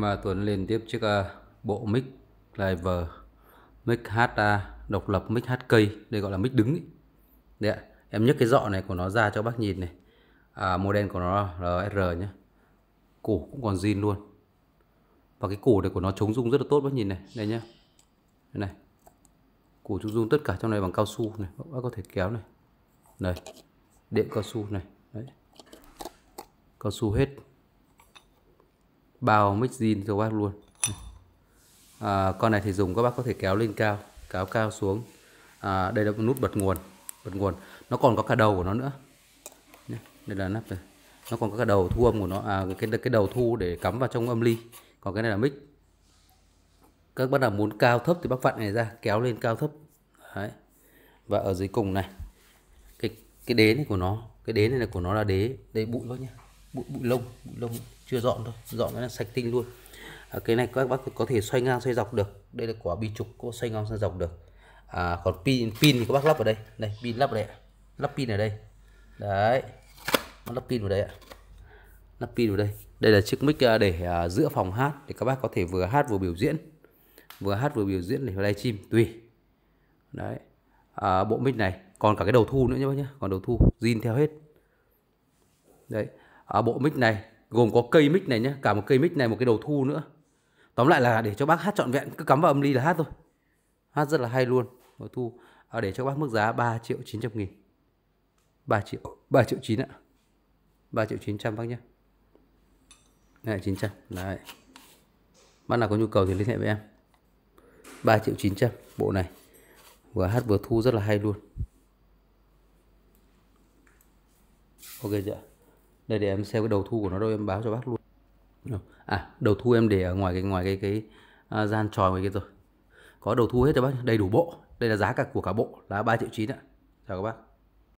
thế Tuấn lên tiếp chiếc ờ, bộ mic Live mic H ờ, độc lập mic H cây đây gọi là mic đứng ấy. đấy ạ em nhấc cái dọ này của nó ra cho bác nhìn này à, model của nó là R nhé cổ cũng còn zin luôn và cái cổ này của nó chống rung rất là tốt bác nhìn này đây nhá đây này cổ chống rung tất cả trong này bằng cao su này bác có thể kéo này này điện cao su này đấy cao su hết bao mix zin cho bác luôn à, con này thì dùng các bác có thể kéo lên cao kéo cao xuống à, đây là nút bật nguồn bật nguồn nó còn có cả đầu của nó nữa đây là nắp này nó còn có cả đầu thu âm của nó à, cái cái đầu thu để cắm vào trong âm ly còn cái này là mic các bác nào muốn cao thấp thì bác vặn này ra kéo lên cao thấp Đấy. và ở dưới cùng này cái cái đế này của nó cái đế này là của nó là đế đế bụi bác nhá bụi bụi lông bụi lông chưa dọn thôi dọn nó là sạch tinh luôn à, cái này các bác có thể xoay ngang xoay dọc được đây là quả bi trục có xoay ngang xoay dọc được à, còn pin pin thì các bác lắp ở đây đây pin lắp ở đây lắp pin ở đây đấy nó lắp pin ở đây ạ lắp pin ở đây đây là chiếc mic à, để à, giữa phòng hát để các bác có thể vừa hát vừa biểu diễn vừa hát vừa biểu diễn để live stream tùy đấy à, bộ mic này còn cả cái đầu thu nữa nhé bác nhé còn đầu thu zin theo hết đấy à, bộ mic này gồm có cây mic này nhé cả một cây mic này một cái đầu thu nữa tóm lại là để cho bác hát trọn vẹn cứ cắm vào âm ly là hát thôi hát rất là hay luôn đầu thu à, để cho bác mức giá 3 triệu 900 nghìn 3 triệu 3 triệu 9 ạ 3 triệu 900 bác nhé này 900 đấy bác nào có nhu cầu thì liên hệ với em 3 triệu 900 bộ này vừa hát vừa thu rất là hay luôn ok chưa đây để em xem cái đầu thu của nó đâu em báo cho bác luôn à đầu thu em để ở ngoài cái ngoài cái cái à, gian tròi ngoài kia rồi có đầu thu hết cho bác đầy đủ bộ đây là giá cả của cả bộ là 3 triệu chín ạ chào các bác